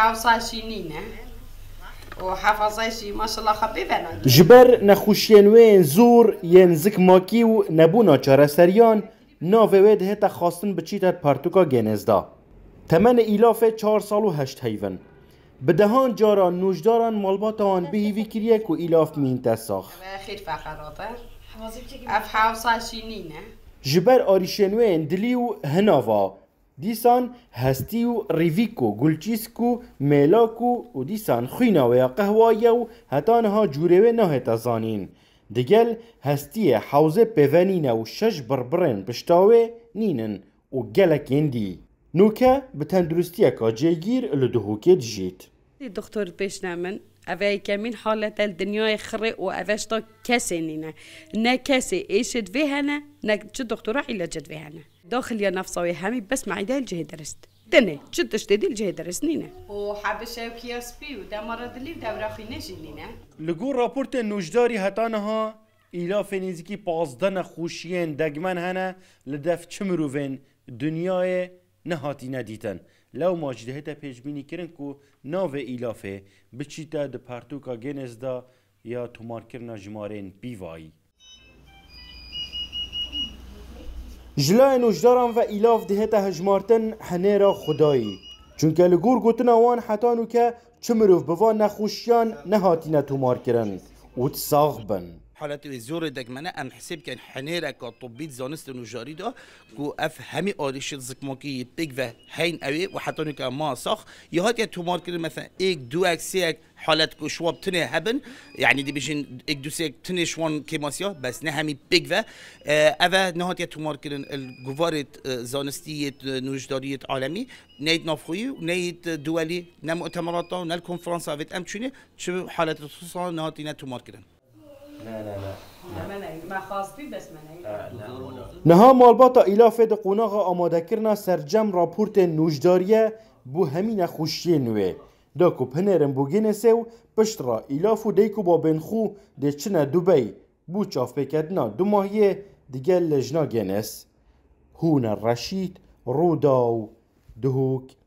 هاوساشی نینە و حەفەزایشی مەشڵە خەبیبەنە ji ber nexuşiyên wê yên zûr yên zik makî û nebûna çareseriyan navê wê dihê te xastin biçî te partuka genêzda temenê îlafê çar sal û heşt heyvin Bi dehan caran nûjdaran malbata wan bihîvî kiriye ku îlaf mîn te sax Ev hewsa şînîne ji ber arîşên wê yên dilî û hinava دیسان هەستی و ڕیڤیک و گولچیسک و مێلاک و و دیسان خوینەوەیە قەهوایە و هەتانەها جوورەوێ نەهێتە زانین. دگەل هەستیە حوزە پێڤەنینە و شەش بڕبڕێن پشتاوێ نینن و گەلەکێندی. نوکە بە تەندروستیەکە جێگیر لە دهوکێت ژیت. دکتۆر پێشنامن ئەvەی کەمین حالەتە دنیای خڕێ و ئەvەشتا کەسێنینە نە کەسێ ئێشت vê هەنە نەچ دکتۆرا عیلەجد vê هەنە داخلیە نفساوی هەمی بس معیدایل جهێ دەست دنێ چ تشتێ دیل جهێ دەست نینە و حەبشەکیسپی و دەمەڕە دلی دەوراخی نەژینینە لەگو راپۆرتە نوژداری هەتانەها ئیلافێ نزیکی پازدە نەخوشیێن دەگمەن هەنە لە دەف لدف مرۆڤێن دنیاە نەهاتی نەدیتەن. لەو ماجدە هێتە پێشببینی کردن و ناوێ ئیلافێ بچیتە دە پارتوکە گەنێزدا یا تومارکردنا ژمارێن پیڤایی. ژلایەن وژداران و ئیلاف دهێتە هەژمارتن هەنێرە خودایی. چونکە لە گور گوتنەوان حتان و کە چ مرۆڤ بڤان نەخوشیان نەهاتینە تومارکردن و ساغ بن. حالت زور دگمنه ام حساب کن حنیر که طبیت زانست نجاری دا کو اف همه آریش آریشت زکماکی تگ و هین اوی و حتی نکه ما ساخ یه هات یه تومار کرد مثلا ایک دو اک سی اک حالت کو شواب تنه هبن یعنی دی بیشین اك دو سيك تنه شوان كيماسيا بس نه نهمي بيكفا اه، اوا نهات يا تومار كرن الجوارت اه، زانستية اه، نوجدارية عالمي نيت نافخوي ونيت دولي نمؤتمرات ونال كونفرنسا فيت ام تشوني چه حالت خصوصا نهاتينا تومار كرن لا لا لا نها مالباتا ایلاف د قوناغا آماده کرنا سرجم راپورت نوجداریه بو همین خوشی نوه دا کو پنرم بوگین سو پشت را ایلافو دیکو با بنخو دی چنه دوبی بو چاف بکدنا دو ماهیه دیگه لجنا گنس هون رشید روداو دهوک